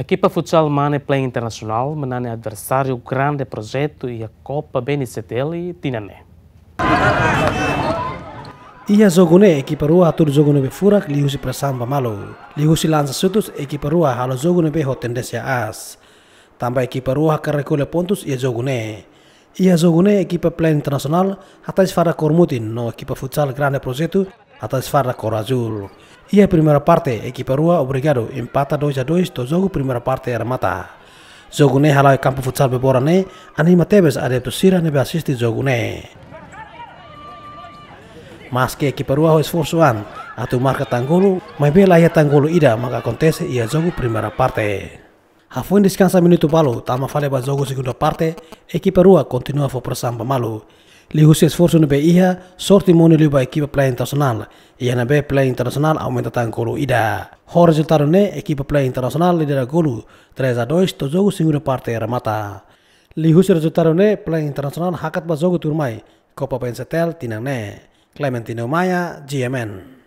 A equipa futsal alemã Play Internacional menane adversário grande projeto e a Copa BNCTL e a Ia a equipa rua atur jogone be furak lihusi prasamba malo. Lihusi lança sutus equipa rua a jogone be ho tendência as. a equipa rua carrecule pontos e E a Ia a equipa Play Internacional Tais fara cormutin no equipa futsal grande projeto atas farda cor azul. primera parte, primeira parte, obrigado empata 2 a 2 do jogo primeira parte era mata. Jogo ne halau campo futsal bebora ne, anima tebes adepto sira ne beassisti jogo ne. Maske que rua ho esforço an, atu tu marca tangolo, bela ia tanggulu ida, maka acontece ia jogo primeira parte. Hafuin descansa minuto balo, tama fale ba jogo segunda parte, rua continua a forçar malu li husi esforzo be iha sorti moni le bai kipa play internasional iha be play au aumenta tan golo ida ho resultado ne equipa play internasional li dera golo treza a to jogo singura parte remata li husi resultado ne play internasional hakat ba jogo turmai Kopa pensetel tinang ne Clementino Maya GMN